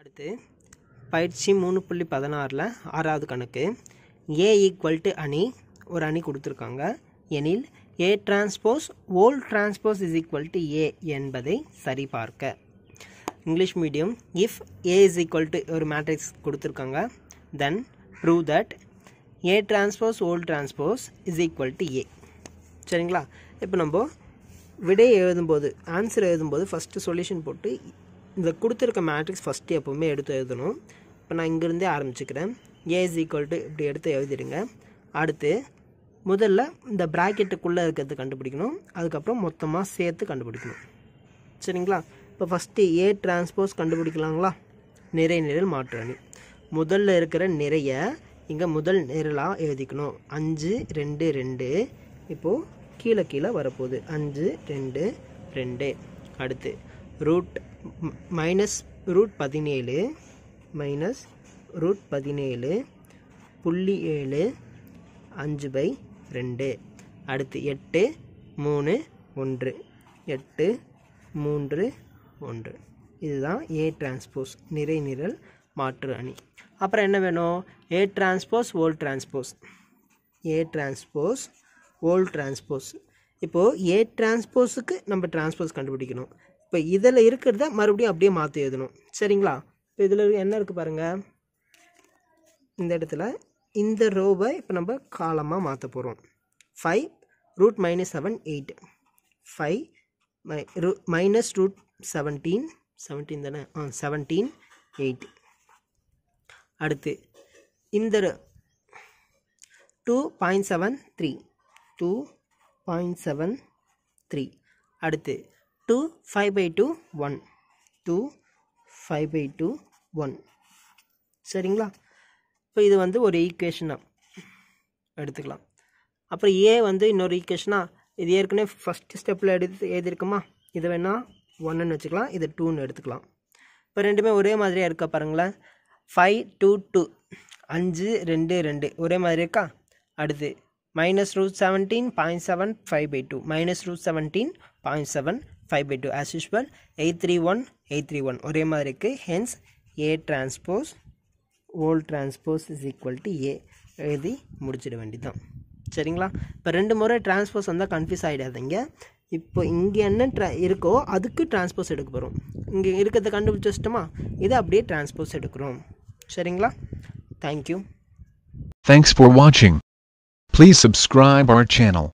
அடுத்து பயிற்சி மூணு புள்ளி பதினாறில் ஆறாவது கணக்கு ஏ ஈக்குவல் டு அணி ஒரு அணி கொடுத்துருக்காங்க எனில் A transpose whole transpose is equal to A என்பதை சரிபார்க்க English medium if A is equal to ஒரு மேட்ரிக்ஸ் கொடுத்துருக்காங்க then prove that A transpose whole transpose is equal to A சரிங்களா இப்போ நம்ம விடை எழுதும்போது ஆன்சர் எழுதும்போது ஃபஸ்ட்டு சொல்யூஷன் போட்டு இந்த கொடுத்துருக்க மேட்ரிக்ஸ் ஃபஸ்ட்டு எப்போவுமே எடுத்து எழுதணும் இப்போ நான் இங்கேருந்தே ஆரம்பிச்சுக்கிறேன் ஏஸ் ஈக்குவல் டு இப்படி எடுத்து எழுதிடுங்க அடுத்து முதல்ல இந்த ப்ராக்கெட்டுக்குள்ளே இருக்கிறது கண்டுபிடிக்கணும் அதுக்கப்புறம் மொத்தமாக சேர்த்து கண்டுபிடிக்கணும் சரிங்களா இப்போ ஃபஸ்ட்டு ஏ டிரான்ஸ்போஸ் கண்டுபிடிக்கலாங்களா நிறை நிரல் மாற்று அணி முதல்ல இருக்கிற நிறைய இங்கே முதல் நிரலாக எழுதிக்கணும் அஞ்சு ரெண்டு ரெண்டு இப்போது கீழே கீழே வரப்போகுது அஞ்சு ரெண்டு ரெண்டு அடுத்து ரூட் மைனஸ் ரூட் பதினேழு மைனஸ் ரூட் பதினேழு புள்ளி ஏழு அஞ்சு பை ரெண்டு அடுத்து எட்டு மூணு ஒன்று எட்டு மூன்று ஒன்று இதுதான் ஏ டிரான்ஸ்போஸ் நிறை நிரல் மாற்று அணி அப்புறம் என்ன வேணும் A transpose whole transpose A transpose whole transpose இப்போது ஏ டிரான்ஸ்போஸுக்கு நம்ம டிரான்ஸ்போஸ் கண்டுபிடிக்கணும் இப்போ இதில் இருக்கிறத மறுபடியும் அப்படியே மாற்றி எழுதணும் சரிங்களா இப்போ இதில் என்ன இருக்குது பாருங்கள் இந்த இடத்துல இந்த ரோவை இப்போ நம்ம காலமாக மாற்ற போகிறோம் five root minus seven eight five மை ரூ மைனஸ் ரூட் செவன்டீன் செவன்டீன் தானே ஆ செவன்டீன் எயிட் அடுத்து இந்த two point seven three two point seven three அடுத்து two five by two one two five by two one சரிங்களா இப்போ இது வந்து ஒரு ஈக்குவேஷனாக எடுத்துக்கலாம் அப்புறம் ஏ வந்து இன்னொரு ஈக்குவேஷனாக இது ஏற்கனவே ஃபஸ்ட்டு ஸ்டெப்பில் எடுத்து எழுதியிருக்குமா இது வேணால் ஒன்றுன்னு வச்சுக்கலாம் இது டூன்னு எடுத்துக்கலாம் இப்போ ரெண்டுமே ஒரே மாதிரியாக இருக்கா பாருங்களேன் ஃபைவ் டூ டூ அஞ்சு ரெண்டு ரெண்டு ஒரே மாதிரி இருக்கா அடுத்து minus root seventeen point seven five by two minus root seventeen point seven five by two as usual eight three one eight three one ஒரே மாதிரி இருக்குது hence A transpose whole transpose is equal to A எழுதி முடிச்சிட வேண்டிதான் சரிங்களா இப்போ ரெண்டு முறை டிரான்ஸ்போஸ் வந்தால் கன்ஃபியூஸ் ஆகிடாதீங்க இப்போ இங்கே என்ன ட்ரா இருக்கோ அதுக்கு டிரான்ஸ்போஸ் எடுக்க போகிறோம் இங்கே இருக்கிறத கண்டுபிடிச்சி இதை அப்படியே டிரான்ஸ்போஸ் எடுக்கிறோம் சரிங்களா தேங்க்யூ தேங்க்ஸ் ஃபார் வாட்சிங் ப்ளீஸ் சப்ஸ்கிரைப் அவர் சேனல்